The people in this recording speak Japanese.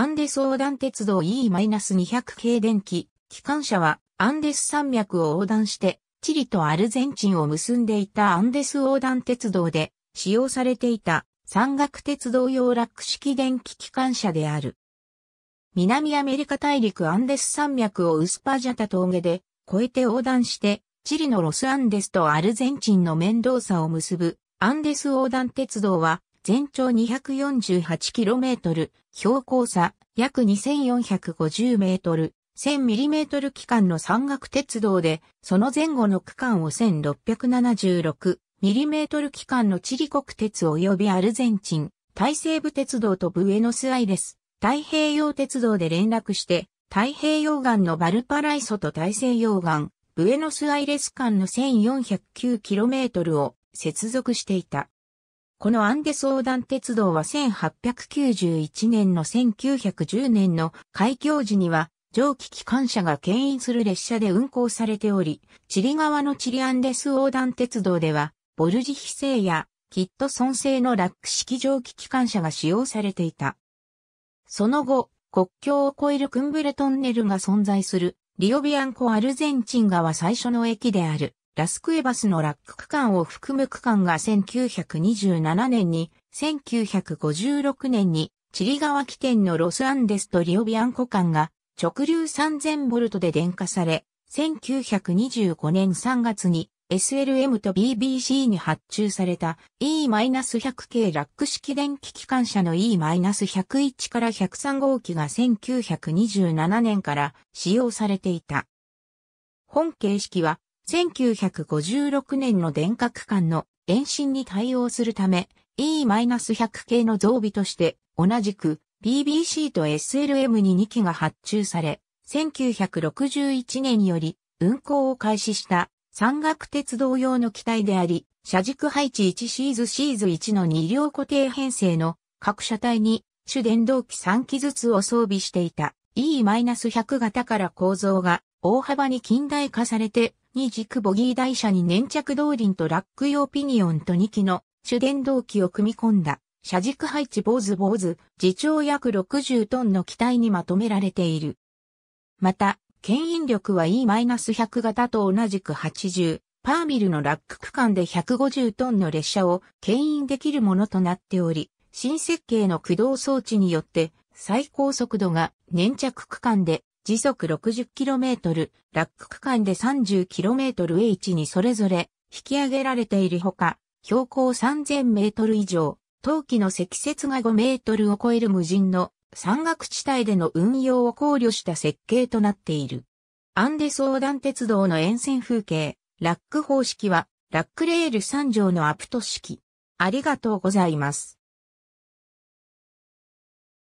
アンデス横断鉄道 E-200 系電気、機関車はアンデス山脈を横断して、チリとアルゼンチンを結んでいたアンデス横断鉄道で使用されていた山岳鉄道用ラック式電気機関車である。南アメリカ大陸アンデス山脈をウスパジャタ峠で越えて横断して、チリのロスアンデスとアルゼンチンの面倒さを結ぶアンデス横断鉄道は全長 248km、標高差約 2450m、1000mm 期間の山岳鉄道で、その前後の区間を 1676mm 期間のチリ国鉄及びアルゼンチン、大西部鉄道とブエノスアイレス、太平洋鉄道で連絡して、太平洋岸のバルパライソと大西洋岸、ブエノスアイレス間の 1409km を接続していた。このアンデス横断鉄道は1891年の1910年の開業時には蒸気機関車が牽引する列車で運行されており、チリ側のチリアンデス横断鉄道では、ボルジヒ製やキットソン製のラック式蒸気機関車が使用されていた。その後、国境を越えるクンブレトンネルが存在するリオビアンコアルゼンチン川最初の駅である。ラスクエバスのラック区間を含む区間が1927年に、1956年に、チリ川起点のロスアンデスとリオビアンコ間が直流3000ボルトで電化され、1925年3月に SLM と BBC に発注された E-100 系ラック式電気機関車の E-101 から103号機が1927年から使用されていた。本形式は1956年の電角間の延伸に対応するため E-100 系の増備として同じく BBC と SLM に2機が発注され、1961年より運行を開始した山岳鉄道用の機体であり、車軸配置1シーズシーズ1の2両固定編成の各車体に主電動機3機ずつを装備していた E-100 型から構造が大幅に近代化されて、二軸ボギー台車に粘着動輪とラック用ピニオンと2機の主電動機を組み込んだ、車軸配置坊主坊主、自重約60トンの機体にまとめられている。また、牽引力は E-100 型と同じく80、パーミルのラック区間で150トンの列車を牽引できるものとなっており、新設計の駆動装置によって最高速度が粘着区間で時速 60km、ラック区間で 30km H にそれぞれ引き上げられているほか、標高 3000m 以上、冬季の積雪が 5m を超える無人の山岳地帯での運用を考慮した設計となっている。アンデ横断鉄道の沿線風景、ラック方式は、ラックレール3乗のアプト式。ありがとうございます。